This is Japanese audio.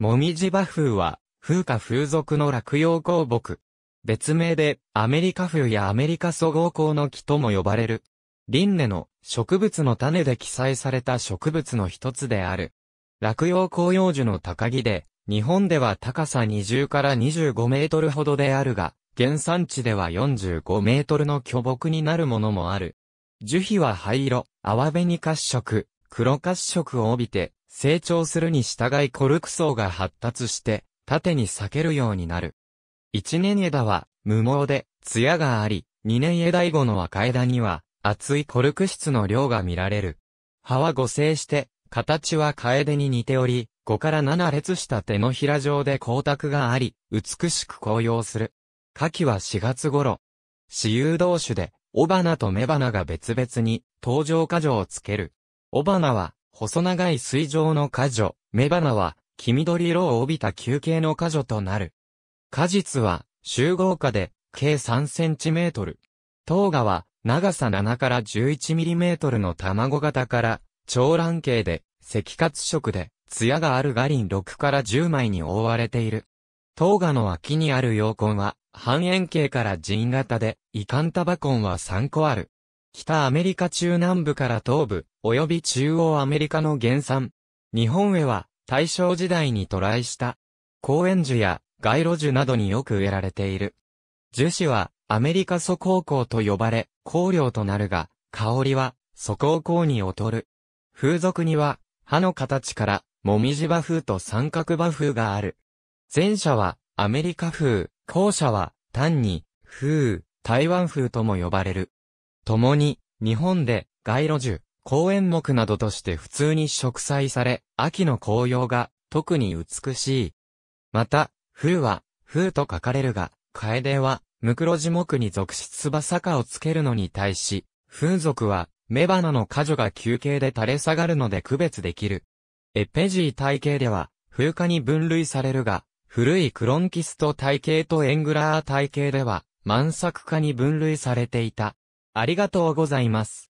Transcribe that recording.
もみじ馬風は、風化風俗の落葉香木。別名で、アメリカ風やアメリカ祖合光の木とも呼ばれる。輪廻の植物の種で記載された植物の一つである。落葉紅葉樹の高木で、日本では高さ20から25メートルほどであるが、原産地では45メートルの巨木になるものもある。樹皮は灰色、泡紅褐色、黒褐色を帯びて、成長するに従いコルク層が発達して、縦に裂けるようになる。一年枝は無毛で、艶があり、二年枝以後の若枝には、厚いコルク質の量が見られる。葉は互生して、形は楓に似ており、5から7列した手のひら状で光沢があり、美しく紅葉する。夏季は4月頃。私有同種で、雄花と雌花が別々に、登場花状をつける。雄花は、細長い水上の果樹、雌花は、黄緑色を帯びた球形の果樹となる。果実は、集合果で、計3センチメートル。糖芽は、長さ7から11ミリメートルの卵型から、長卵形で、赤褐色で、艶があるガリン6から10枚に覆われている。糖芽の脇にある陽根は、半円形から人型で、遺憾タバコンは3個ある。北アメリカ中南部から東部、及び中央アメリカの原産。日本へは、大正時代に渡来した。公園樹や街路樹などによく植えられている。樹脂は、アメリカ蘇高校と呼ばれ、香料となるが、香りは、蘇高校に劣る。風俗には、葉の形から、もみじ馬風と三角馬風がある。前者は、アメリカ風、後者は、単に、風、台湾風とも呼ばれる。共に、日本で、街路樹、公園木などとして普通に植栽され、秋の紅葉が、特に美しい。また、風は、風と書かれるが、楓は、ムクロジ木に属し翼かをつけるのに対し、風俗は、雌花の果樹が休憩で垂れ下がるので区別できる。エペジー体系では、風化に分類されるが、古いクロンキスト体系とエングラー体系では、満作化に分類されていた。ありがとうございます。